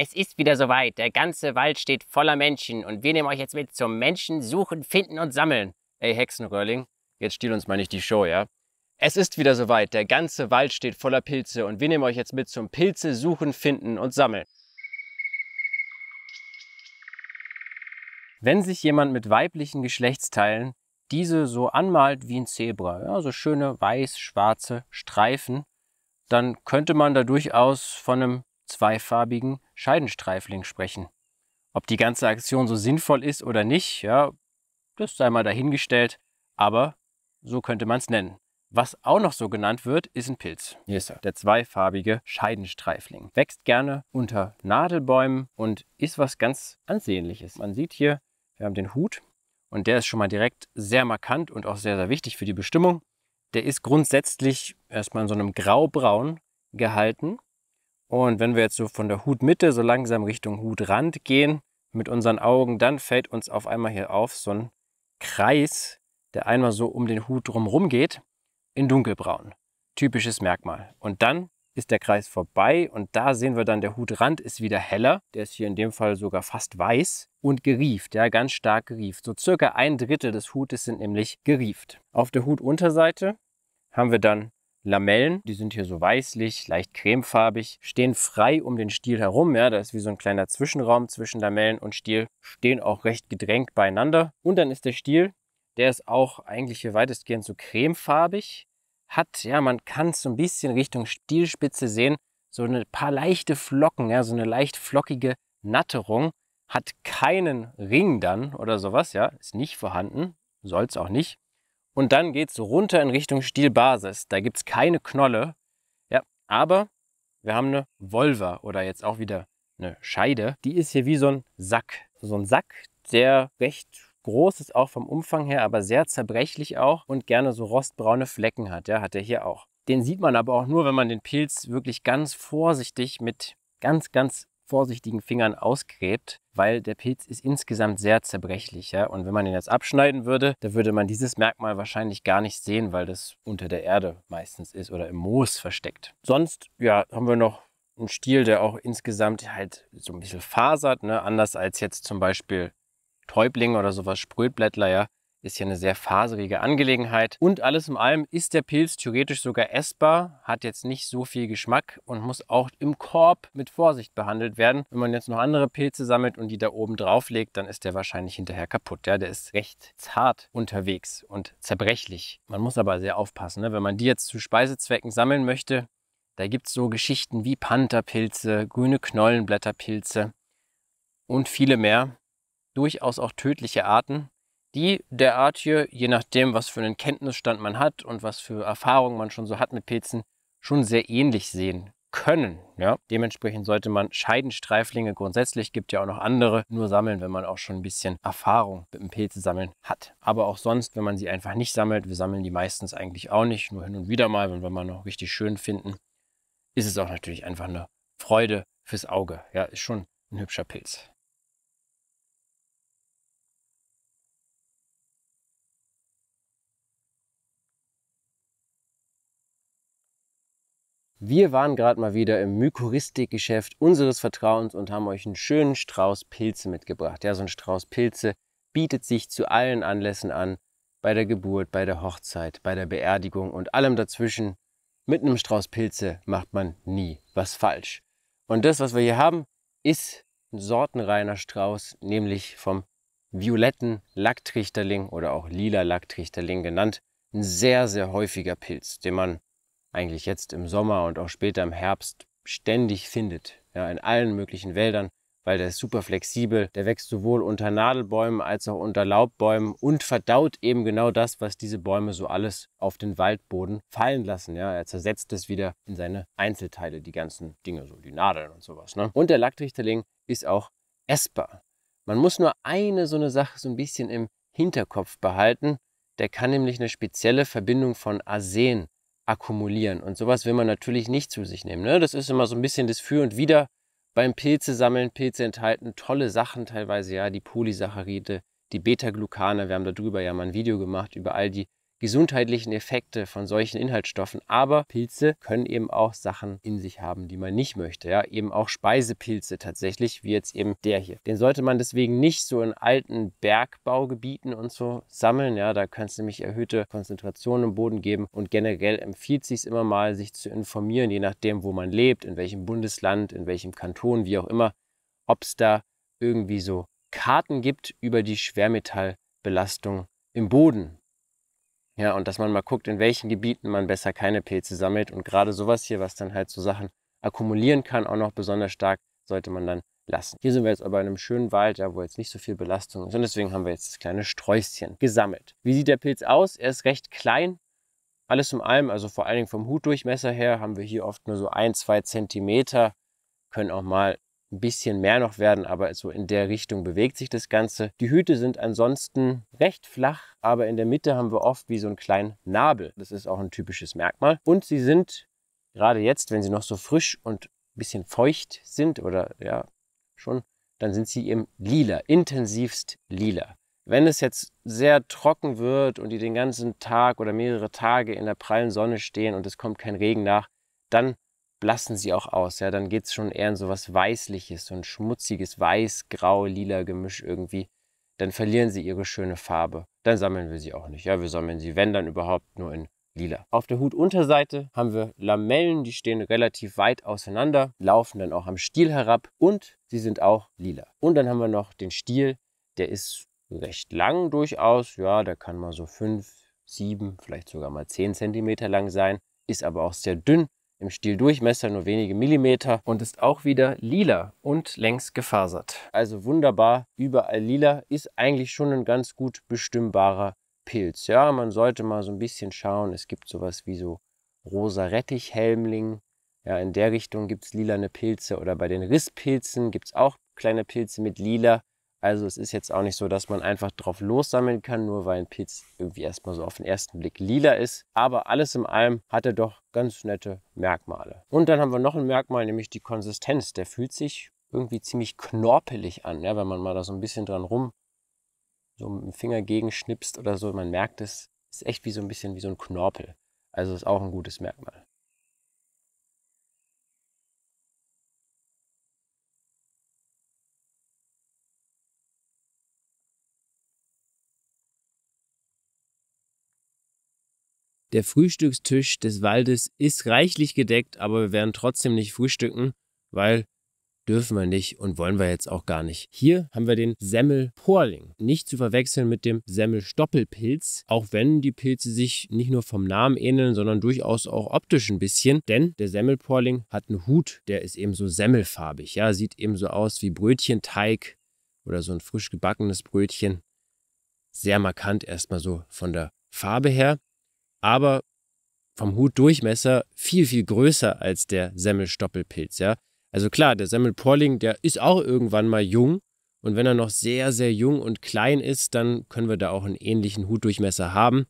Es ist wieder soweit. Der ganze Wald steht voller Menschen und wir nehmen euch jetzt mit zum Menschen suchen, finden und sammeln. Ey Hexenröhrling, jetzt stiehl uns mal nicht die Show, ja? Es ist wieder soweit. Der ganze Wald steht voller Pilze und wir nehmen euch jetzt mit zum Pilze suchen, finden und sammeln. Wenn sich jemand mit weiblichen Geschlechtsteilen diese so anmalt wie ein Zebra, ja, so schöne weiß-schwarze Streifen, dann könnte man da durchaus von einem zweifarbigen Scheidenstreifling sprechen. Ob die ganze Aktion so sinnvoll ist oder nicht, ja, das sei mal dahingestellt, aber so könnte man es nennen. Was auch noch so genannt wird, ist ein Pilz. Yes, sir. Der zweifarbige Scheidenstreifling. Wächst gerne unter Nadelbäumen und ist was ganz Ansehnliches. Man sieht hier, wir haben den Hut und der ist schon mal direkt sehr markant und auch sehr, sehr wichtig für die Bestimmung. Der ist grundsätzlich erstmal in so einem Graubraun gehalten und wenn wir jetzt so von der Hutmitte so langsam Richtung Hutrand gehen mit unseren Augen, dann fällt uns auf einmal hier auf so ein Kreis, der einmal so um den Hut drumherum geht, in dunkelbraun. Typisches Merkmal. Und dann ist der Kreis vorbei und da sehen wir dann, der Hutrand ist wieder heller. Der ist hier in dem Fall sogar fast weiß und gerieft, ja, ganz stark gerieft. So circa ein Drittel des Hutes sind nämlich gerieft. Auf der Hutunterseite haben wir dann Lamellen, die sind hier so weißlich, leicht cremefarbig, stehen frei um den Stiel herum. Ja, da ist wie so ein kleiner Zwischenraum zwischen Lamellen und Stiel, stehen auch recht gedrängt beieinander. Und dann ist der Stiel, der ist auch eigentlich hier weitestgehend so cremefarbig, hat, ja, man kann es so ein bisschen Richtung Stielspitze sehen, so ein paar leichte Flocken, ja, so eine leicht flockige Natterung, hat keinen Ring dann oder sowas, ja, ist nicht vorhanden, soll es auch nicht. Und dann geht es runter in Richtung Stielbasis. Da gibt es keine Knolle. Ja, aber wir haben eine Volva oder jetzt auch wieder eine Scheide. Die ist hier wie so ein Sack. So ein Sack, der recht groß ist, auch vom Umfang her, aber sehr zerbrechlich auch und gerne so rostbraune Flecken hat. Ja, hat er hier auch. Den sieht man aber auch nur, wenn man den Pilz wirklich ganz vorsichtig mit ganz, ganz vorsichtigen Fingern ausgräbt, weil der Pilz ist insgesamt sehr zerbrechlich. Ja? Und wenn man den jetzt abschneiden würde, da würde man dieses Merkmal wahrscheinlich gar nicht sehen, weil das unter der Erde meistens ist oder im Moos versteckt. Sonst ja, haben wir noch einen Stiel, der auch insgesamt halt so ein bisschen fasert, ne? anders als jetzt zum Beispiel Täubling oder sowas, Sprötblättler, ja, ist ja eine sehr faserige Angelegenheit. Und alles in allem ist der Pilz theoretisch sogar essbar, hat jetzt nicht so viel Geschmack und muss auch im Korb mit Vorsicht behandelt werden. Wenn man jetzt noch andere Pilze sammelt und die da oben drauf legt, dann ist der wahrscheinlich hinterher kaputt. Ja, der ist recht zart unterwegs und zerbrechlich. Man muss aber sehr aufpassen. Ne? Wenn man die jetzt zu Speisezwecken sammeln möchte, da gibt es so Geschichten wie Pantherpilze, grüne Knollenblätterpilze und viele mehr. Durchaus auch tödliche Arten die derart hier, je nachdem, was für einen Kenntnisstand man hat und was für Erfahrungen man schon so hat mit Pilzen, schon sehr ähnlich sehen können. Ja? Dementsprechend sollte man Scheidenstreiflinge grundsätzlich, gibt ja auch noch andere, nur sammeln, wenn man auch schon ein bisschen Erfahrung mit dem Pilze sammeln hat. Aber auch sonst, wenn man sie einfach nicht sammelt, wir sammeln die meistens eigentlich auch nicht, nur hin und wieder mal, wenn wir mal noch richtig schön finden, ist es auch natürlich einfach eine Freude fürs Auge. Ja, ist schon ein hübscher Pilz. Wir waren gerade mal wieder im Mykorrhizikgeschäft unseres Vertrauens und haben euch einen schönen Strauß Pilze mitgebracht. Ja, so ein Strauß Pilze bietet sich zu allen Anlässen an, bei der Geburt, bei der Hochzeit, bei der Beerdigung und allem dazwischen. Mit einem Strauß Pilze macht man nie was falsch. Und das, was wir hier haben, ist ein sortenreiner Strauß, nämlich vom violetten Lacktrichterling oder auch lila Lacktrichterling genannt. Ein sehr, sehr häufiger Pilz, den man eigentlich jetzt im Sommer und auch später im Herbst ständig findet. Ja, in allen möglichen Wäldern, weil der ist super flexibel. Der wächst sowohl unter Nadelbäumen als auch unter Laubbäumen und verdaut eben genau das, was diese Bäume so alles auf den Waldboden fallen lassen. Ja, er zersetzt es wieder in seine Einzelteile, die ganzen Dinge, so die Nadeln und sowas. Ne? Und der Lacktrichterling ist auch essbar. Man muss nur eine so eine Sache so ein bisschen im Hinterkopf behalten. Der kann nämlich eine spezielle Verbindung von Arsen akkumulieren. Und sowas will man natürlich nicht zu sich nehmen. Ne? Das ist immer so ein bisschen das Für und Wider beim Pilze sammeln. Pilze enthalten tolle Sachen teilweise, ja, die Polysaccharide, die Beta-Glucane. Wir haben darüber ja mal ein Video gemacht über all die gesundheitlichen Effekte von solchen Inhaltsstoffen. Aber Pilze können eben auch Sachen in sich haben, die man nicht möchte. Ja, eben auch Speisepilze tatsächlich, wie jetzt eben der hier. Den sollte man deswegen nicht so in alten Bergbaugebieten und so sammeln. Ja, da kann es nämlich erhöhte Konzentrationen im Boden geben. Und generell empfiehlt sich immer mal, sich zu informieren, je nachdem, wo man lebt, in welchem Bundesland, in welchem Kanton, wie auch immer, ob es da irgendwie so Karten gibt über die Schwermetallbelastung im Boden ja, und dass man mal guckt, in welchen Gebieten man besser keine Pilze sammelt. Und gerade sowas hier, was dann halt so Sachen akkumulieren kann, auch noch besonders stark, sollte man dann lassen. Hier sind wir jetzt aber in einem schönen Wald, ja, wo jetzt nicht so viel Belastung ist. Und deswegen haben wir jetzt das kleine Sträußchen gesammelt. Wie sieht der Pilz aus? Er ist recht klein. Alles in allem, also vor allen Dingen vom Hutdurchmesser her, haben wir hier oft nur so ein, zwei Zentimeter. Können auch mal ein bisschen mehr noch werden, aber so in der Richtung bewegt sich das Ganze. Die Hüte sind ansonsten recht flach, aber in der Mitte haben wir oft wie so einen kleinen Nabel. Das ist auch ein typisches Merkmal. Und sie sind gerade jetzt, wenn sie noch so frisch und ein bisschen feucht sind oder ja, schon, dann sind sie eben lila, intensivst lila. Wenn es jetzt sehr trocken wird und die den ganzen Tag oder mehrere Tage in der prallen Sonne stehen und es kommt kein Regen nach, dann blassen sie auch aus. Ja, dann geht es schon eher in so was Weißliches, so ein schmutziges Weiß-Grau-Lila-Gemisch irgendwie. Dann verlieren sie ihre schöne Farbe. Dann sammeln wir sie auch nicht. Ja, wir sammeln sie, wenn dann überhaupt, nur in lila. Auf der Hutunterseite haben wir Lamellen, die stehen relativ weit auseinander, laufen dann auch am Stiel herab und sie sind auch lila. Und dann haben wir noch den Stiel, der ist recht lang durchaus. Ja, der kann mal so 5, 7, vielleicht sogar mal 10 cm lang sein, ist aber auch sehr dünn im Stieldurchmesser nur wenige Millimeter und ist auch wieder lila und längs gefasert. Also wunderbar, überall lila, ist eigentlich schon ein ganz gut bestimmbarer Pilz. Ja, man sollte mal so ein bisschen schauen, es gibt sowas wie so rosa Rettichhelmling, ja, in der Richtung gibt es lilane Pilze oder bei den Risspilzen gibt es auch kleine Pilze mit lila. Also es ist jetzt auch nicht so, dass man einfach drauf lossammeln kann, nur weil ein Pilz irgendwie erstmal so auf den ersten Blick lila ist. Aber alles in allem hat er doch ganz nette Merkmale. Und dann haben wir noch ein Merkmal, nämlich die Konsistenz. Der fühlt sich irgendwie ziemlich knorpelig an, ja, wenn man mal da so ein bisschen dran rum so mit dem Finger gegenschnipst oder so. Man merkt es, ist echt wie so ein bisschen wie so ein Knorpel. Also ist auch ein gutes Merkmal. Der Frühstückstisch des Waldes ist reichlich gedeckt, aber wir werden trotzdem nicht frühstücken, weil dürfen wir nicht und wollen wir jetzt auch gar nicht. Hier haben wir den Semmelporling. Nicht zu verwechseln mit dem Semmelstoppelpilz, auch wenn die Pilze sich nicht nur vom Namen ähneln, sondern durchaus auch optisch ein bisschen. Denn der Semmelporling hat einen Hut, der ist eben so semmelfarbig. Ja, sieht eben so aus wie Brötchenteig oder so ein frisch gebackenes Brötchen. Sehr markant erstmal so von der Farbe her aber vom Hutdurchmesser viel, viel größer als der Semmelstoppelpilz. Ja? Also klar, der Semmelporling, der ist auch irgendwann mal jung. Und wenn er noch sehr, sehr jung und klein ist, dann können wir da auch einen ähnlichen Hutdurchmesser haben.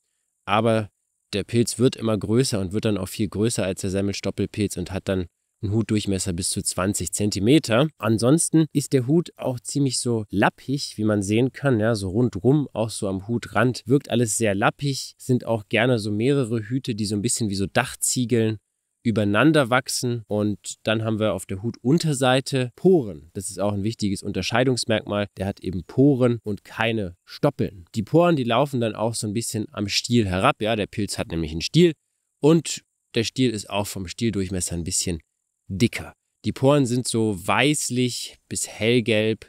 Aber der Pilz wird immer größer und wird dann auch viel größer als der Semmelstoppelpilz und hat dann ein Hutdurchmesser bis zu 20 cm. Ansonsten ist der Hut auch ziemlich so lappig, wie man sehen kann, ja, so rundrum, auch so am Hutrand. Wirkt alles sehr lappig, sind auch gerne so mehrere Hüte, die so ein bisschen wie so Dachziegeln übereinander wachsen und dann haben wir auf der Hutunterseite Poren. Das ist auch ein wichtiges Unterscheidungsmerkmal. Der hat eben Poren und keine Stoppeln. Die Poren, die laufen dann auch so ein bisschen am Stiel herab. Ja, der Pilz hat nämlich einen Stiel und der Stiel ist auch vom Stieldurchmesser ein bisschen dicker. Die Poren sind so weißlich bis hellgelb.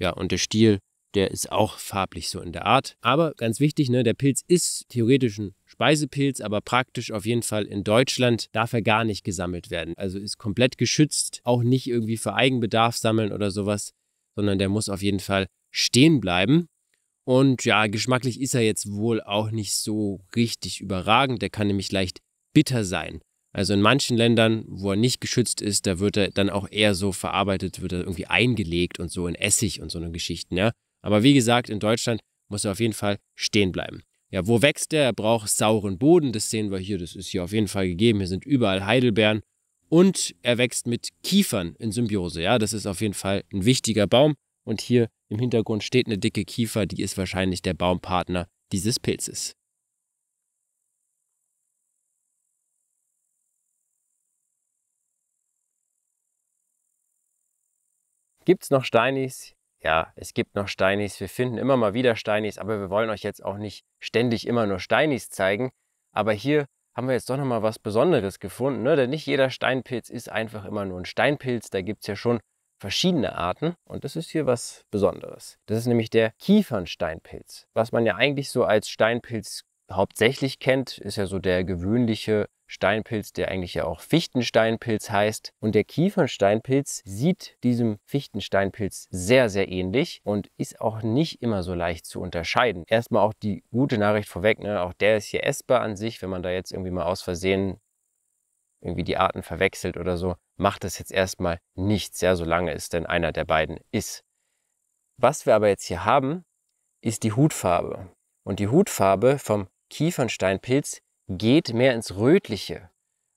Ja, und der Stiel, der ist auch farblich so in der Art. Aber ganz wichtig, ne, der Pilz ist theoretisch ein Speisepilz, aber praktisch auf jeden Fall in Deutschland darf er gar nicht gesammelt werden. Also ist komplett geschützt, auch nicht irgendwie für Eigenbedarf sammeln oder sowas, sondern der muss auf jeden Fall stehen bleiben. Und ja, geschmacklich ist er jetzt wohl auch nicht so richtig überragend. Der kann nämlich leicht bitter sein. Also in manchen Ländern, wo er nicht geschützt ist, da wird er dann auch eher so verarbeitet, wird er irgendwie eingelegt und so in Essig und so eine Geschichten. Ja? Aber wie gesagt, in Deutschland muss er auf jeden Fall stehen bleiben. Ja, wo wächst er? Er braucht sauren Boden, das sehen wir hier, das ist hier auf jeden Fall gegeben. Hier sind überall Heidelbeeren und er wächst mit Kiefern in Symbiose. Ja, das ist auf jeden Fall ein wichtiger Baum und hier im Hintergrund steht eine dicke Kiefer, die ist wahrscheinlich der Baumpartner dieses Pilzes. Gibt es noch Steinis? Ja, es gibt noch Steinis. Wir finden immer mal wieder Steinis, aber wir wollen euch jetzt auch nicht ständig immer nur Steinis zeigen. Aber hier haben wir jetzt doch nochmal was Besonderes gefunden, ne? denn nicht jeder Steinpilz ist einfach immer nur ein Steinpilz. Da gibt es ja schon verschiedene Arten und das ist hier was Besonderes. Das ist nämlich der Kiefernsteinpilz. Was man ja eigentlich so als Steinpilz hauptsächlich kennt, ist ja so der gewöhnliche Steinpilz, der eigentlich ja auch Fichtensteinpilz heißt. Und der Kiefernsteinpilz sieht diesem Fichtensteinpilz sehr, sehr ähnlich und ist auch nicht immer so leicht zu unterscheiden. Erstmal auch die gute Nachricht vorweg, ne? auch der ist hier essbar an sich, wenn man da jetzt irgendwie mal aus Versehen irgendwie die Arten verwechselt oder so, macht das jetzt erstmal nichts, ja, solange es denn einer der beiden ist. Was wir aber jetzt hier haben, ist die Hutfarbe. Und die Hutfarbe vom Kiefernsteinpilz geht mehr ins Rötliche.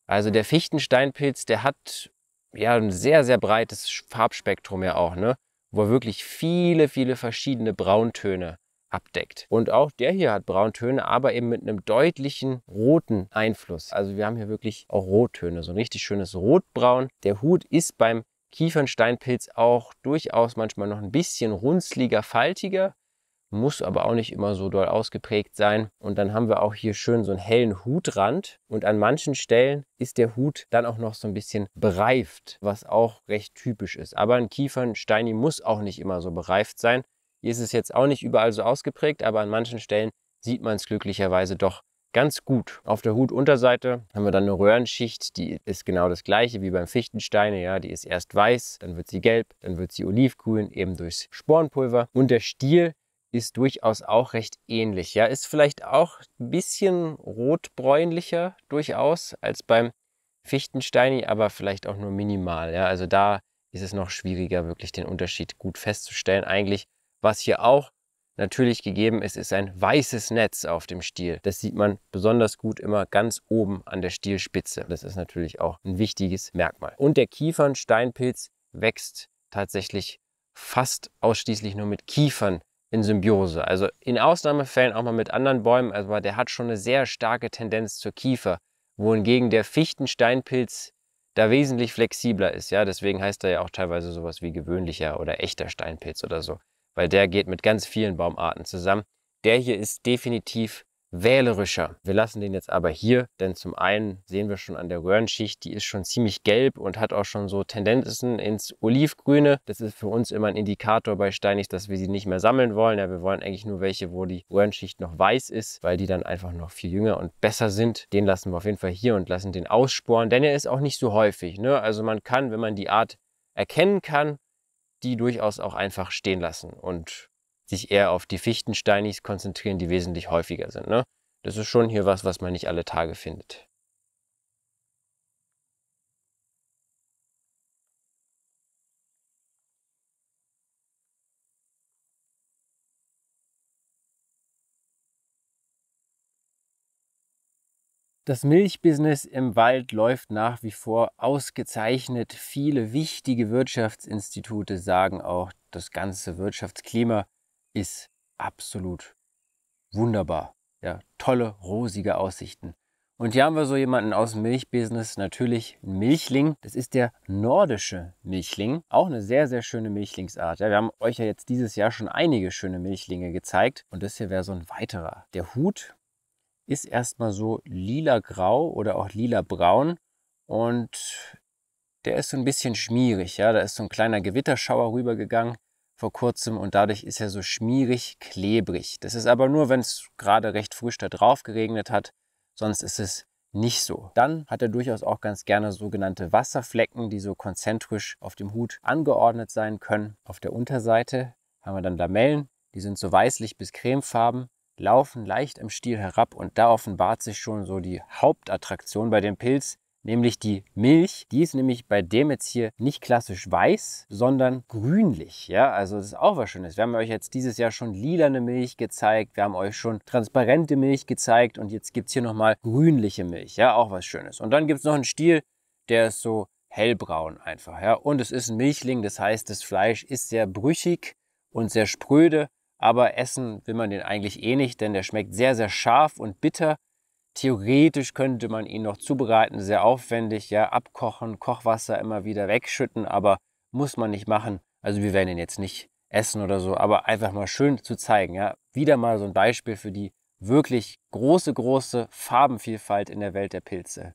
Also mhm. der Fichtensteinpilz, der hat ja ein sehr, sehr breites Farbspektrum ja auch, ne? wo er wirklich viele, viele verschiedene Brauntöne abdeckt. Und auch der hier hat Brauntöne, aber eben mit einem deutlichen roten Einfluss. Also wir haben hier wirklich auch Rottöne, so ein richtig schönes Rotbraun. Der Hut ist beim Kiefernsteinpilz auch durchaus manchmal noch ein bisschen runzliger, faltiger muss aber auch nicht immer so doll ausgeprägt sein. Und dann haben wir auch hier schön so einen hellen Hutrand und an manchen Stellen ist der Hut dann auch noch so ein bisschen bereift, was auch recht typisch ist. Aber ein Kiefernsteini muss auch nicht immer so bereift sein. Hier ist es jetzt auch nicht überall so ausgeprägt, aber an manchen Stellen sieht man es glücklicherweise doch ganz gut. Auf der Hutunterseite haben wir dann eine Röhrenschicht, die ist genau das gleiche wie beim Fichtensteine, ja, die ist erst weiß, dann wird sie gelb, dann wird sie olivgrün, eben durchs Spornpulver. und der Stiel ist durchaus auch recht ähnlich. Ja, ist vielleicht auch ein bisschen rotbräunlicher durchaus als beim Fichtensteini, aber vielleicht auch nur minimal. Ja, also da ist es noch schwieriger, wirklich den Unterschied gut festzustellen. Eigentlich, was hier auch natürlich gegeben ist, ist ein weißes Netz auf dem Stiel. Das sieht man besonders gut immer ganz oben an der Stielspitze. Das ist natürlich auch ein wichtiges Merkmal. Und der Kiefernsteinpilz wächst tatsächlich fast ausschließlich nur mit Kiefern in Symbiose. Also in Ausnahmefällen auch mal mit anderen Bäumen, aber der hat schon eine sehr starke Tendenz zur Kiefer, wohingegen der Fichtensteinpilz da wesentlich flexibler ist. Ja, deswegen heißt er ja auch teilweise sowas wie gewöhnlicher oder echter Steinpilz oder so, weil der geht mit ganz vielen Baumarten zusammen. Der hier ist definitiv wählerischer. Wir lassen den jetzt aber hier, denn zum einen sehen wir schon an der Röhrenschicht, die ist schon ziemlich gelb und hat auch schon so Tendenzen ins Olivgrüne. Das ist für uns immer ein Indikator bei Steinig, dass wir sie nicht mehr sammeln wollen. Ja, wir wollen eigentlich nur welche, wo die Röhrenschicht noch weiß ist, weil die dann einfach noch viel jünger und besser sind. Den lassen wir auf jeden Fall hier und lassen den aussporen, denn er ist auch nicht so häufig. Ne? Also man kann, wenn man die Art erkennen kann, die durchaus auch einfach stehen lassen und sich eher auf die Fichtensteinis konzentrieren, die wesentlich häufiger sind. Ne? Das ist schon hier was, was man nicht alle Tage findet. Das Milchbusiness im Wald läuft nach wie vor ausgezeichnet. Viele wichtige Wirtschaftsinstitute sagen auch, das ganze Wirtschaftsklima ist absolut wunderbar. Ja, tolle, rosige Aussichten. Und hier haben wir so jemanden aus dem Milchbusiness, natürlich ein Milchling. Das ist der nordische Milchling. Auch eine sehr, sehr schöne Milchlingsart. Ja, wir haben euch ja jetzt dieses Jahr schon einige schöne Milchlinge gezeigt. Und das hier wäre so ein weiterer. Der Hut ist erstmal so lila-grau oder auch lila-braun. Und der ist so ein bisschen schmierig. Ja, da ist so ein kleiner Gewitterschauer rübergegangen vor kurzem und dadurch ist er so schmierig klebrig. Das ist aber nur, wenn es gerade recht frisch da drauf geregnet hat, sonst ist es nicht so. Dann hat er durchaus auch ganz gerne sogenannte Wasserflecken, die so konzentrisch auf dem Hut angeordnet sein können. Auf der Unterseite haben wir dann Lamellen, die sind so weißlich bis cremefarben, laufen leicht im Stiel herab und da offenbart sich schon so die Hauptattraktion bei dem Pilz, nämlich die Milch. Die ist nämlich bei dem jetzt hier nicht klassisch weiß, sondern grünlich. Ja, also das ist auch was Schönes. Wir haben euch jetzt dieses Jahr schon lilane Milch gezeigt, wir haben euch schon transparente Milch gezeigt und jetzt gibt es hier nochmal grünliche Milch. Ja, auch was Schönes. Und dann gibt es noch einen Stiel, der ist so hellbraun einfach. Ja, und es ist ein Milchling, das heißt, das Fleisch ist sehr brüchig und sehr spröde. Aber essen will man den eigentlich eh nicht, denn der schmeckt sehr, sehr scharf und bitter. Theoretisch könnte man ihn noch zubereiten, sehr aufwendig, ja, abkochen, Kochwasser immer wieder wegschütten, aber muss man nicht machen. Also wir werden ihn jetzt nicht essen oder so, aber einfach mal schön zu zeigen, ja. Wieder mal so ein Beispiel für die wirklich große, große Farbenvielfalt in der Welt der Pilze.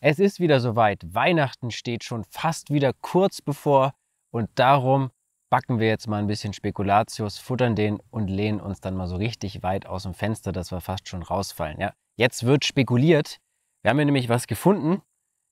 Es ist wieder soweit. Weihnachten steht schon fast wieder kurz bevor. Und darum backen wir jetzt mal ein bisschen Spekulatius, futtern den und lehnen uns dann mal so richtig weit aus dem Fenster, dass wir fast schon rausfallen. Ja? Jetzt wird spekuliert. Wir haben hier nämlich was gefunden,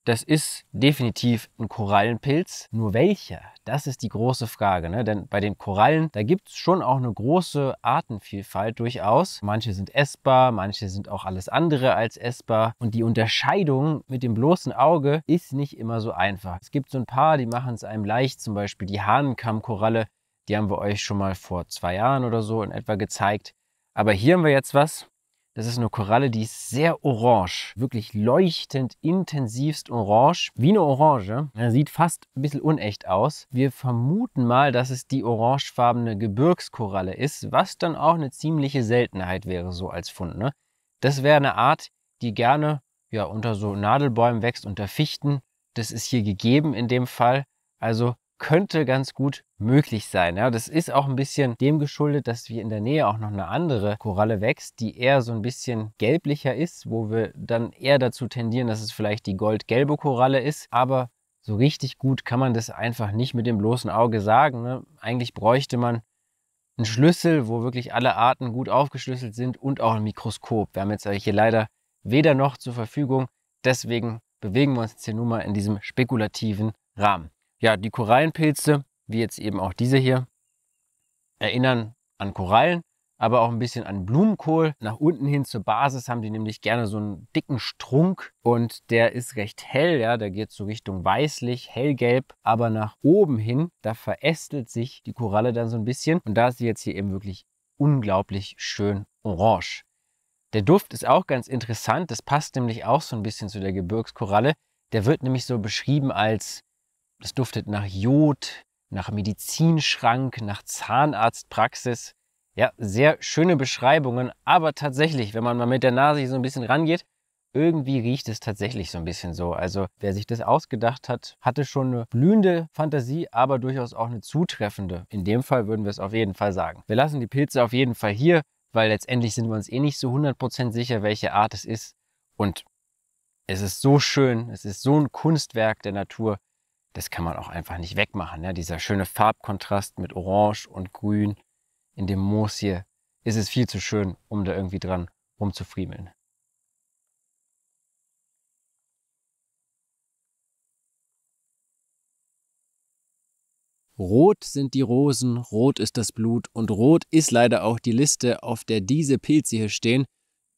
das ist definitiv ein Korallenpilz. Nur welcher? Das ist die große Frage. Ne? Denn bei den Korallen, da gibt es schon auch eine große Artenvielfalt durchaus. Manche sind essbar, manche sind auch alles andere als essbar. Und die Unterscheidung mit dem bloßen Auge ist nicht immer so einfach. Es gibt so ein paar, die machen es einem leicht. Zum Beispiel die Hahnenkammkoralle. Die haben wir euch schon mal vor zwei Jahren oder so in etwa gezeigt. Aber hier haben wir jetzt was, das ist eine Koralle, die ist sehr orange, wirklich leuchtend, intensivst orange, wie eine Orange. sieht fast ein bisschen unecht aus. Wir vermuten mal, dass es die orangefarbene Gebirgskoralle ist, was dann auch eine ziemliche Seltenheit wäre, so als Fund. Ne? Das wäre eine Art, die gerne ja, unter so Nadelbäumen wächst, unter Fichten. Das ist hier gegeben in dem Fall. Also könnte ganz gut möglich sein. Ja, das ist auch ein bisschen dem geschuldet, dass wir in der Nähe auch noch eine andere Koralle wächst, die eher so ein bisschen gelblicher ist, wo wir dann eher dazu tendieren, dass es vielleicht die goldgelbe Koralle ist. Aber so richtig gut kann man das einfach nicht mit dem bloßen Auge sagen. Ne? Eigentlich bräuchte man einen Schlüssel, wo wirklich alle Arten gut aufgeschlüsselt sind und auch ein Mikroskop. Wir haben jetzt hier leider weder noch zur Verfügung. Deswegen bewegen wir uns jetzt hier nur mal in diesem spekulativen Rahmen. Ja, die Korallenpilze, wie jetzt eben auch diese hier, erinnern an Korallen, aber auch ein bisschen an Blumenkohl. Nach unten hin zur Basis haben die nämlich gerne so einen dicken Strunk und der ist recht hell, ja, der geht so Richtung weißlich, hellgelb, aber nach oben hin, da verästelt sich die Koralle dann so ein bisschen und da ist sie jetzt hier eben wirklich unglaublich schön orange. Der Duft ist auch ganz interessant, das passt nämlich auch so ein bisschen zu der Gebirgskoralle. Der wird nämlich so beschrieben als es duftet nach Jod, nach Medizinschrank, nach Zahnarztpraxis. Ja, sehr schöne Beschreibungen, aber tatsächlich, wenn man mal mit der Nase hier so ein bisschen rangeht, irgendwie riecht es tatsächlich so ein bisschen so. Also wer sich das ausgedacht hat, hatte schon eine blühende Fantasie, aber durchaus auch eine zutreffende. In dem Fall würden wir es auf jeden Fall sagen. Wir lassen die Pilze auf jeden Fall hier, weil letztendlich sind wir uns eh nicht so 100% sicher, welche Art es ist. Und es ist so schön, es ist so ein Kunstwerk der Natur das kann man auch einfach nicht wegmachen. Ne? Dieser schöne Farbkontrast mit Orange und Grün in dem Moos hier ist es viel zu schön, um da irgendwie dran rumzufriemeln. Rot sind die Rosen, rot ist das Blut und rot ist leider auch die Liste, auf der diese Pilze hier stehen,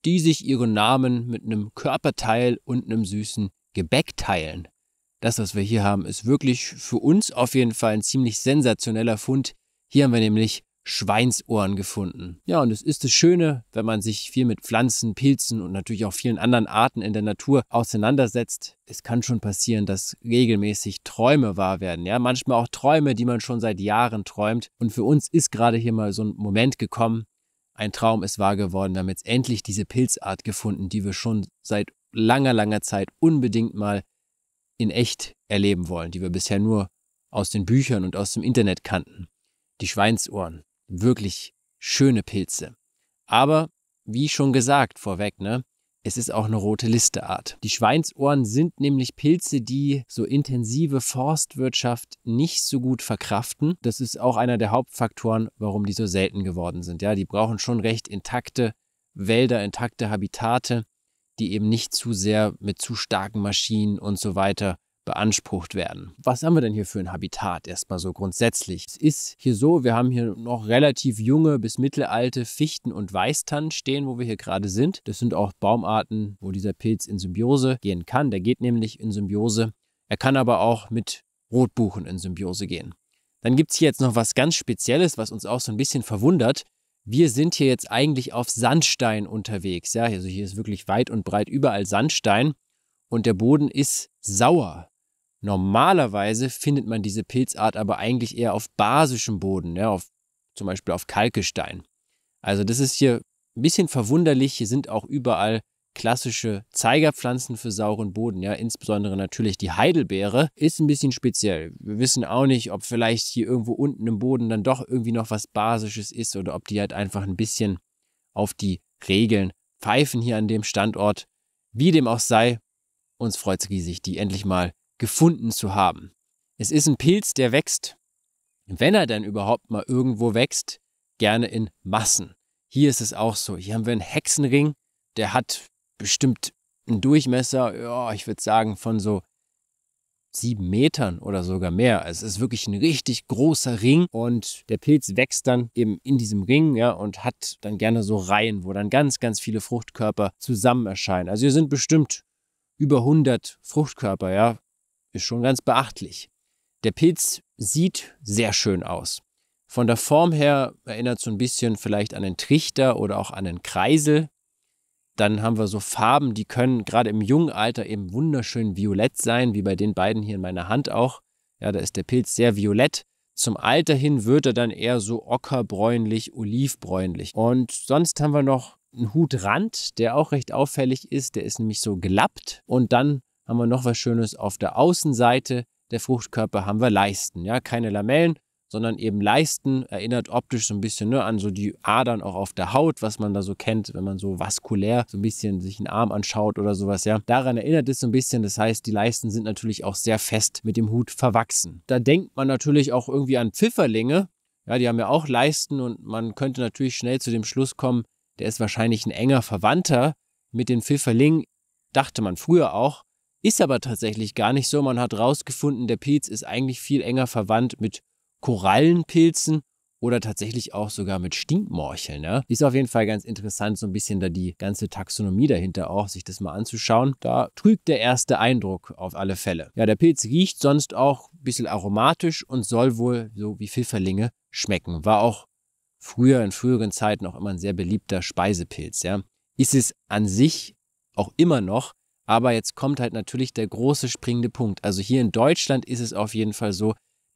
die sich ihren Namen mit einem Körperteil und einem süßen Gebäck teilen. Das, was wir hier haben, ist wirklich für uns auf jeden Fall ein ziemlich sensationeller Fund. Hier haben wir nämlich Schweinsohren gefunden. Ja, und es ist das Schöne, wenn man sich viel mit Pflanzen, Pilzen und natürlich auch vielen anderen Arten in der Natur auseinandersetzt. Es kann schon passieren, dass regelmäßig Träume wahr werden. Ja, manchmal auch Träume, die man schon seit Jahren träumt. Und für uns ist gerade hier mal so ein Moment gekommen. Ein Traum ist wahr geworden. Wir haben jetzt endlich diese Pilzart gefunden, die wir schon seit langer, langer Zeit unbedingt mal in echt erleben wollen, die wir bisher nur aus den Büchern und aus dem Internet kannten. Die Schweinsohren, wirklich schöne Pilze. Aber, wie schon gesagt vorweg, ne, es ist auch eine rote Listeart. Die Schweinsohren sind nämlich Pilze, die so intensive Forstwirtschaft nicht so gut verkraften. Das ist auch einer der Hauptfaktoren, warum die so selten geworden sind. Ja, die brauchen schon recht intakte Wälder, intakte Habitate, die eben nicht zu sehr mit zu starken Maschinen und so weiter beansprucht werden. Was haben wir denn hier für ein Habitat erstmal so grundsätzlich? Es ist hier so, wir haben hier noch relativ junge bis mittelalte Fichten und Weißtannen stehen, wo wir hier gerade sind. Das sind auch Baumarten, wo dieser Pilz in Symbiose gehen kann. Der geht nämlich in Symbiose. Er kann aber auch mit Rotbuchen in Symbiose gehen. Dann gibt es hier jetzt noch was ganz Spezielles, was uns auch so ein bisschen verwundert wir sind hier jetzt eigentlich auf Sandstein unterwegs. Ja, also hier ist wirklich weit und breit überall Sandstein und der Boden ist sauer. Normalerweise findet man diese Pilzart aber eigentlich eher auf basischem Boden, ja, auf, zum Beispiel auf Kalkestein. Also das ist hier ein bisschen verwunderlich. Hier sind auch überall klassische Zeigerpflanzen für sauren Boden, ja, insbesondere natürlich die Heidelbeere, ist ein bisschen speziell. Wir wissen auch nicht, ob vielleicht hier irgendwo unten im Boden dann doch irgendwie noch was Basisches ist oder ob die halt einfach ein bisschen auf die Regeln pfeifen hier an dem Standort. Wie dem auch sei, uns freut es riesig, die endlich mal gefunden zu haben. Es ist ein Pilz, der wächst, wenn er dann überhaupt mal irgendwo wächst, gerne in Massen. Hier ist es auch so. Hier haben wir einen Hexenring, der hat bestimmt einen Durchmesser, ja, ich würde sagen, von so sieben Metern oder sogar mehr. Also, es ist wirklich ein richtig großer Ring und der Pilz wächst dann eben in diesem Ring ja, und hat dann gerne so Reihen, wo dann ganz, ganz viele Fruchtkörper zusammen erscheinen. Also hier sind bestimmt über 100 Fruchtkörper, ja, ist schon ganz beachtlich. Der Pilz sieht sehr schön aus. Von der Form her erinnert so ein bisschen vielleicht an einen Trichter oder auch an einen Kreisel. Dann haben wir so Farben, die können gerade im jungen Alter eben wunderschön violett sein, wie bei den beiden hier in meiner Hand auch. Ja, da ist der Pilz sehr violett. Zum Alter hin wird er dann eher so ockerbräunlich, olivbräunlich. Und sonst haben wir noch einen Hutrand, der auch recht auffällig ist. Der ist nämlich so gelappt. Und dann haben wir noch was Schönes auf der Außenseite. Der Fruchtkörper haben wir Leisten. Ja, keine Lamellen, sondern eben Leisten erinnert optisch so ein bisschen ne, an so die Adern auch auf der Haut, was man da so kennt, wenn man so vaskulär so ein bisschen sich einen Arm anschaut oder sowas, ja. Daran erinnert es so ein bisschen, das heißt, die Leisten sind natürlich auch sehr fest mit dem Hut verwachsen. Da denkt man natürlich auch irgendwie an Pfifferlinge, ja, die haben ja auch Leisten und man könnte natürlich schnell zu dem Schluss kommen, der ist wahrscheinlich ein enger Verwandter mit den Pfifferlingen, dachte man früher auch, ist aber tatsächlich gar nicht so. Man hat rausgefunden, der Pilz ist eigentlich viel enger verwandt mit Korallenpilzen oder tatsächlich auch sogar mit Stinkmorcheln. Ne? Ist auf jeden Fall ganz interessant, so ein bisschen da die ganze Taxonomie dahinter auch, sich das mal anzuschauen. Da trügt der erste Eindruck auf alle Fälle. Ja, der Pilz riecht sonst auch ein bisschen aromatisch und soll wohl so wie Pfifferlinge schmecken. War auch früher in früheren Zeiten auch immer ein sehr beliebter Speisepilz. Ja? Ist es an sich auch immer noch, aber jetzt kommt halt natürlich der große springende Punkt. Also hier in Deutschland ist es auf jeden Fall so,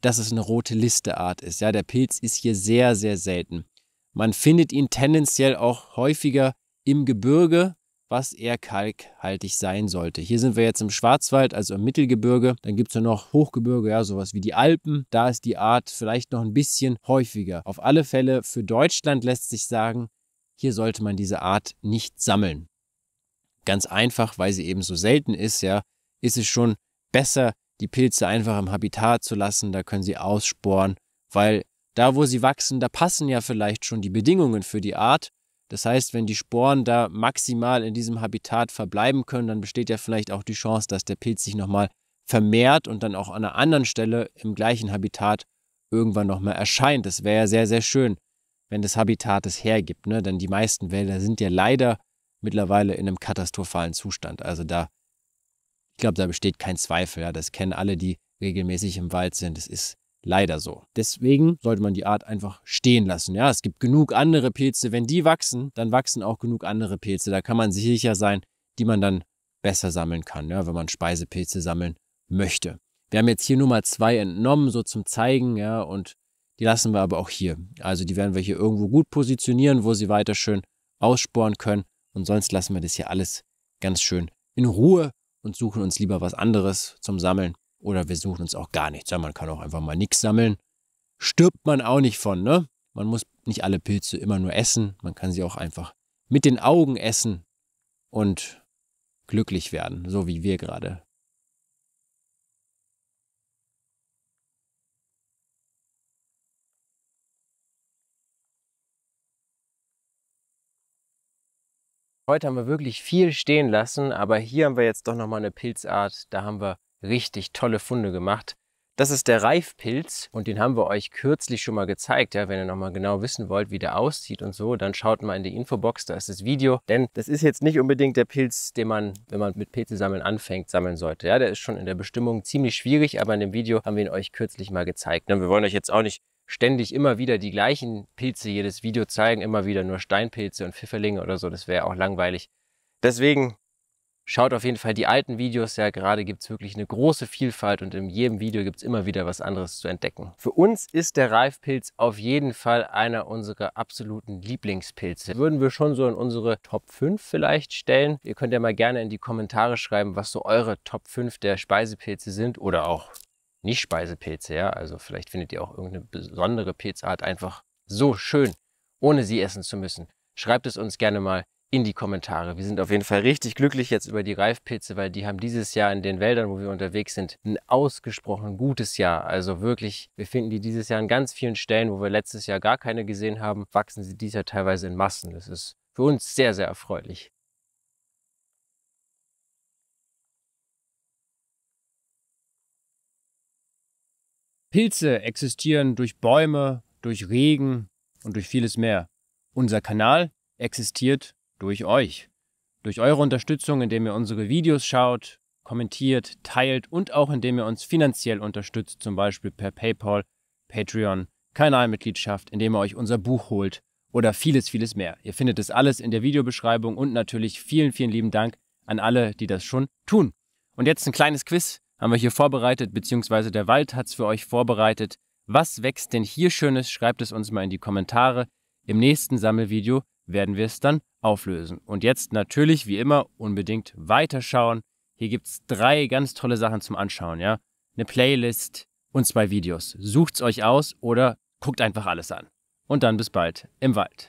dass es eine rote Listeart ist. Ja, der Pilz ist hier sehr, sehr selten. Man findet ihn tendenziell auch häufiger im Gebirge, was eher kalkhaltig sein sollte. Hier sind wir jetzt im Schwarzwald, also im Mittelgebirge. Dann gibt es ja noch Hochgebirge, ja, sowas wie die Alpen. Da ist die Art vielleicht noch ein bisschen häufiger. Auf alle Fälle für Deutschland lässt sich sagen, hier sollte man diese Art nicht sammeln. Ganz einfach, weil sie eben so selten ist, ja, ist es schon besser, die Pilze einfach im Habitat zu lassen, da können sie aussporen, weil da, wo sie wachsen, da passen ja vielleicht schon die Bedingungen für die Art. Das heißt, wenn die Sporen da maximal in diesem Habitat verbleiben können, dann besteht ja vielleicht auch die Chance, dass der Pilz sich nochmal vermehrt und dann auch an einer anderen Stelle im gleichen Habitat irgendwann nochmal erscheint. Das wäre ja sehr, sehr schön, wenn das Habitat es hergibt. Ne? Denn die meisten Wälder sind ja leider mittlerweile in einem katastrophalen Zustand. Also da ich glaube, da besteht kein Zweifel. Ja. Das kennen alle, die regelmäßig im Wald sind. Es ist leider so. Deswegen sollte man die Art einfach stehen lassen. Ja, es gibt genug andere Pilze. Wenn die wachsen, dann wachsen auch genug andere Pilze. Da kann man sich sicher sein, die man dann besser sammeln kann, ja, wenn man Speisepilze sammeln möchte. Wir haben jetzt hier Nummer zwei entnommen, so zum Zeigen, ja, und die lassen wir aber auch hier. Also die werden wir hier irgendwo gut positionieren, wo sie weiter schön aussporen können. Und sonst lassen wir das hier alles ganz schön in Ruhe und suchen uns lieber was anderes zum Sammeln. Oder wir suchen uns auch gar nichts. Ja, man kann auch einfach mal nichts sammeln. Stirbt man auch nicht von, ne? Man muss nicht alle Pilze immer nur essen. Man kann sie auch einfach mit den Augen essen und glücklich werden, so wie wir gerade Heute haben wir wirklich viel stehen lassen, aber hier haben wir jetzt doch nochmal eine Pilzart. Da haben wir richtig tolle Funde gemacht. Das ist der Reifpilz und den haben wir euch kürzlich schon mal gezeigt. Ja, wenn ihr nochmal genau wissen wollt, wie der aussieht und so, dann schaut mal in die Infobox, da ist das Video. Denn das ist jetzt nicht unbedingt der Pilz, den man, wenn man mit Pilze sammeln anfängt, sammeln sollte. Ja, der ist schon in der Bestimmung ziemlich schwierig, aber in dem Video haben wir ihn euch kürzlich mal gezeigt. Und ne, wir wollen euch jetzt auch nicht ständig immer wieder die gleichen Pilze jedes Video zeigen, immer wieder nur Steinpilze und Pfifferlinge oder so, das wäre auch langweilig. Deswegen schaut auf jeden Fall die alten Videos, ja gerade gibt es wirklich eine große Vielfalt und in jedem Video gibt es immer wieder was anderes zu entdecken. Für uns ist der Reifpilz auf jeden Fall einer unserer absoluten Lieblingspilze. Würden wir schon so in unsere Top 5 vielleicht stellen. Ihr könnt ja mal gerne in die Kommentare schreiben, was so eure Top 5 der Speisepilze sind oder auch nicht-Speisepilze, ja. Also vielleicht findet ihr auch irgendeine besondere Pilzart einfach so schön, ohne sie essen zu müssen. Schreibt es uns gerne mal in die Kommentare. Wir sind auf jeden Fall richtig glücklich jetzt über die Reifpilze, weil die haben dieses Jahr in den Wäldern, wo wir unterwegs sind, ein ausgesprochen gutes Jahr. Also wirklich, wir finden die dieses Jahr an ganz vielen Stellen, wo wir letztes Jahr gar keine gesehen haben, wachsen sie dieses Jahr teilweise in Massen. Das ist für uns sehr, sehr erfreulich. Pilze existieren durch Bäume, durch Regen und durch vieles mehr. Unser Kanal existiert durch euch. Durch eure Unterstützung, indem ihr unsere Videos schaut, kommentiert, teilt und auch indem ihr uns finanziell unterstützt, zum Beispiel per PayPal, Patreon, Kanalmitgliedschaft, indem ihr euch unser Buch holt oder vieles, vieles mehr. Ihr findet es alles in der Videobeschreibung und natürlich vielen, vielen lieben Dank an alle, die das schon tun. Und jetzt ein kleines Quiz haben wir hier vorbereitet, beziehungsweise der Wald hat es für euch vorbereitet. Was wächst denn hier Schönes? Schreibt es uns mal in die Kommentare. Im nächsten Sammelvideo werden wir es dann auflösen. Und jetzt natürlich, wie immer, unbedingt weiterschauen. Hier gibt es drei ganz tolle Sachen zum Anschauen, ja. Eine Playlist und zwei Videos. Sucht's euch aus oder guckt einfach alles an. Und dann bis bald im Wald.